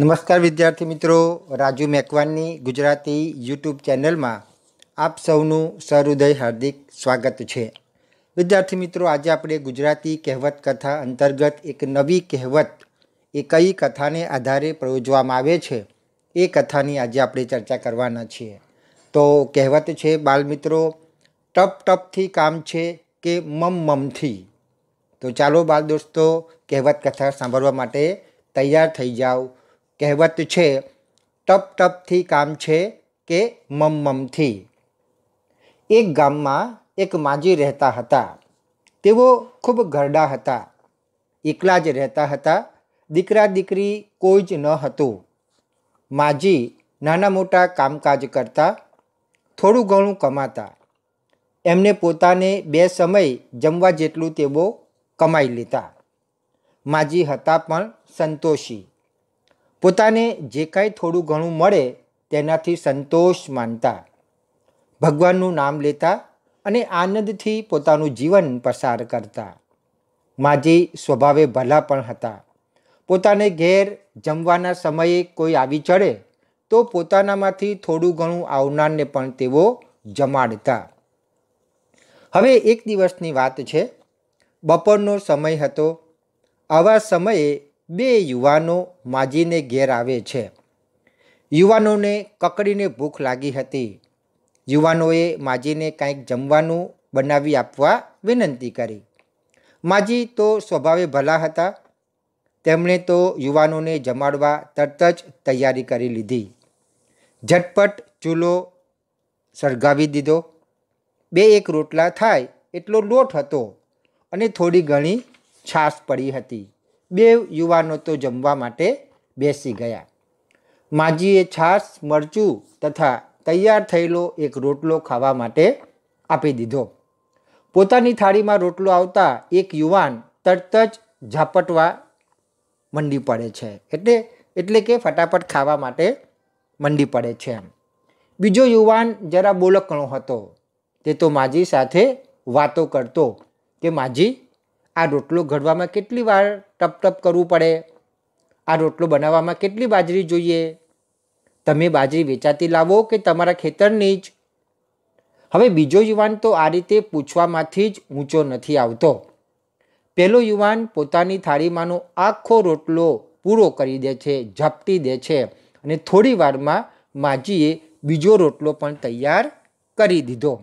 નમસ્કાર વિદ્યાર્થી મિત્રો રાજુ મેકવાનની ગુજરાતી યુટ્યુબ ચેનલમાં આપ સૌનું સહૃદય હાર્દિક સ્વાગત છે વિદ્યાર્થી મિત્રો આજે આપણે ગુજરાતી કહેવત કથા અંતર્ગત એક નવી કહેવત એ કઈ કથાને આધારે પ્રયોજવામાં આવે છે એ કથાની આજે આપણે ચર્ચા કરવાના છીએ તો કહેવત છે બાલમિત્રો ટપ ટપથી કામ છે કે મમ મમથી તો ચાલો બાળ દોસ્તો કહેવત કથા સાંભળવા માટે તૈયાર થઈ જાઓ કહેવત છે ટપ ટપથી કામ છે કે મમમમથી એક ગામમાં એક માજી રહેતા હતા તેઓ ખૂબ ઘરડા હતા એકલા જ રહેતા હતા દીકરા દીકરી કોઈ જ ન હતું માજી નાના મોટા કામકાજ કરતા થોડું ઘણું કમાતા એમને પોતાને બે સમય જમવા જેટલું તેઓ કમાઈ લેતા માજી હતા પણ સંતોષી પોતાને જે કાંઈ થોડું ઘણું મળે તેનાથી સંતોષ માનતા ભગવાનનું નામ લેતા અને આનંદથી પોતાનું જીવન પસાર કરતા માજી સ્વભાવે ભલા પણ હતા પોતાને ઘેર જમવાના સમયે કોઈ આવી ચડે તો પોતાનામાંથી થોડું ઘણું આવનારને પણ તેઓ જમાડતા હવે એક દિવસની વાત છે બપોરનો સમય હતો આવા સમયે બે યુવાનો માજીને ઘેર આવે છે યુવાનોને કકડીને ભૂખ લાગી હતી યુવાનોએ માજીને કાંઈક જમવાનું બનાવી આપવા વિનંતી કરી માજી તો સ્વભાવે ભલા હતા તેમણે તો યુવાનોને જમાડવા તરત જ તૈયારી કરી લીધી ઝટપટ ચૂલો સળગાવી દીધો બે એક રોટલા થાય એટલો લોટ હતો અને થોડી ઘણી છાશ પડી હતી બે યુવાનો તો જમવા માટે બેસી ગયા માજીએ છાશ મરચું તથા તૈયાર થયેલો એક રોટલો ખાવા માટે આપી દીધો પોતાની થાળીમાં રોટલો આવતા એક યુવાન તરત જ ઝાપટવા મંડી પડે છે એટલે એટલે કે ફટાફટ ખાવા માટે મંડી પડે છે એમ બીજો યુવાન જરા બોલકણો હતો તે તો માજી સાથે વાતો કરતો કે માજી આ રોટલો ઘડવામાં કેટલી વાર ટપ ટપ કરવું પડે આ રોટલો બનાવવામાં કેટલી બાજરી જોઈએ તમે બાજરી વેચાતી લાવો કે તમારા ખેતરની જ હવે બીજો યુવાન તો આ રીતે પૂછવામાંથી જ ઊંચો નથી આવતો પહેલો યુવાન પોતાની થાળીમાંનો આખો રોટલો પૂરો કરી દે છે ઝપટી દે છે અને થોડી વારમાં માજીએ બીજો રોટલો પણ તૈયાર કરી દીધો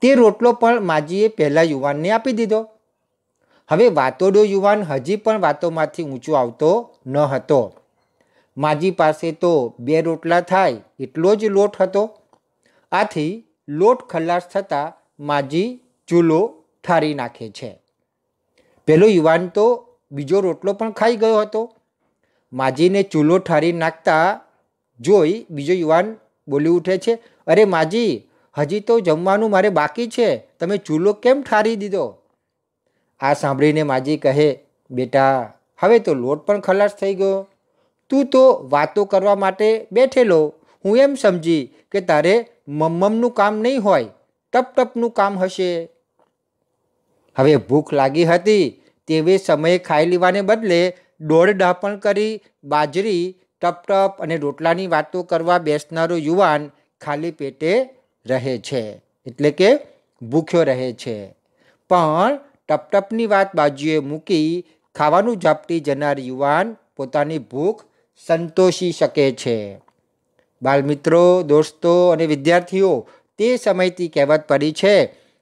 તે રોટલો પણ માજીએ પહેલાં યુવાનને આપી દીધો હવે વાતોડો યુવાન હજી પણ વાતોમાંથી ઊંચો આવતો ન હતો માજી પાસે તો બે રોટલા થાય એટલો જ લોટ હતો આથી લોટ ખલાસ થતાં માજી ચૂલો ઠારી નાખે છે પેલો યુવાન તો બીજો રોટલો પણ ખાઈ ગયો હતો માજીને ચૂલો ઠારી નાખતા જોઈ બીજો યુવાન બોલી ઉઠે છે અરે માજી હજી તો જમવાનું મારે બાકી છે તમે ચૂલો કેમ ઠારી દીધો આ સાંભળીને માજી કહે બેટા હવે તો લોટ પણ ખલાસ થઈ ગયો તું તો વાતો કરવા માટે બેઠેલો હું એમ સમજી કે તારે મમ્મમનું કામ નહીં હોય ટપ ટપનું કામ હશે હવે ભૂખ લાગી હતી તેવે સમયે ખાઈ લેવાને બદલે દોડ ડાપણ કરી બાજરી ટપ ટપ અને રોટલાની વાતો કરવા બેસનારો યુવાન ખાલી પેટે રહે છે એટલે કે ભૂખ્યો રહે છે પણ ટપટપની વાત બાજુએ મૂકી ખાવાનું ઝાપટી જનાર યુવાન પોતાની ભૂખ સંતોષી શકે છે બાલમિત્રો દોસ્તો અને વિદ્યાર્થીઓ તે સમયથી કહેવત પડી છે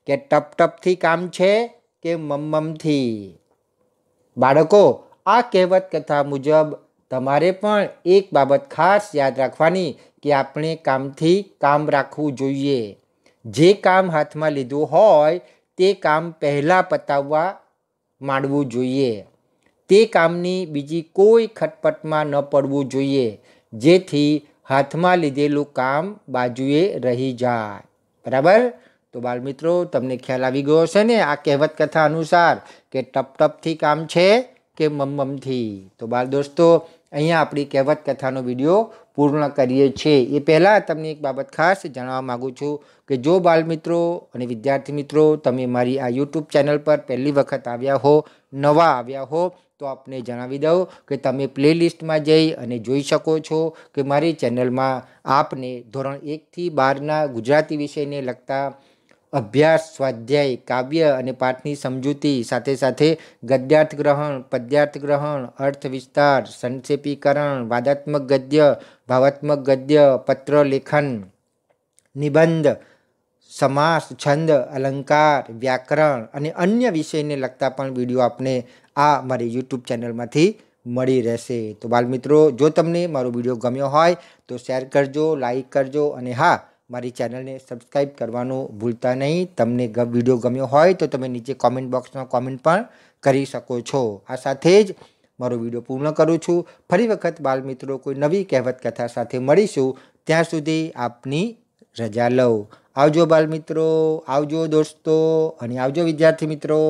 કે ટપટપથી કામ છે કે મમ્મમથી બાળકો આ કહેવત કથા મુજબ તમારે પણ એક બાબત ખાસ યાદ રાખવાની કે આપણે કામથી કામ રાખવું જોઈએ જે કામ હાથમાં લીધું હોય તે કામ પહેલાં પતાવવા માંડવું જોઈએ તે કામની બીજી કોઈ ખટપટમાં ન પડવું જોઈએ જેથી હાથમાં લીધેલું કામ બાજુએ રહી જાય બરાબર તો બાળમિત્રો તમને ખ્યાલ આવી ગયો હશે ને આ કહેવત કથા અનુસાર કે ટપટપથી કામ છે કે મમમથી તો બાળ દોસ્તો અહીંયા આપણી કહેવત કથાનો વિડીયો પૂર્ણ કરીએ છીએ એ પહેલાં તમને એક બાબત ખાસ જણાવવા માગું છું કે જો બાલમિત્રો અને વિદ્યાર્થી મિત્રો તમે મારી આ યુટ્યુબ ચેનલ પર પહેલી વખત આવ્યા હો નવા આવ્યા હો તો આપને જણાવી દઉં કે તમે પ્લેલિસ્ટમાં જઈ અને જોઈ શકો છો કે મારી ચેનલમાં આપને ધોરણ એકથી બારના ગુજરાતી વિષયને લગતા અભ્યાસ સ્વાધ્યાય કાવ્ય અને પાઠની સમજૂતી સાથે સાથે ગદ્યાર્થ ગ્રહણ પદ્યાર્થ ગ્રહણ અર્થ વિસ્તાર સંક્ષેપીકરણ વાદાત્મક ગદ્ય ભાવાત્મક ગદ્ય પત્ર લેખન નિબંધ સમાસ છંદ અલંકાર વ્યાકરણ અને અન્ય વિષયને લગતા પણ વિડીયો આપને આ મારી યુટ્યુબ ચેનલમાંથી મળી રહેશે તો બાલમિત્રો જો તમને મારો વિડીયો ગમ્યો હોય તો શેર કરજો લાઈક કરજો અને હા મારી ચેનલને સબસ્ક્રાઈબ કરવાનું ભૂલતા નહીં તમને વિડીયો ગમ્યો હોય તો તમે નીચે કોમેન્ટ બોક્સમાં કોમેન્ટ પણ કરી શકો છો આ સાથે જ મારો વિડીયો પૂર્ણ કરું છું ફરી વખત બાલમિત્રો કોઈ નવી કહેવત કથા સાથે મળીશું ત્યાં સુધી આપની રજા લઉં આવજો બાલમિત્રો આવજો દોસ્તો અને આવજો વિદ્યાર્થી મિત્રો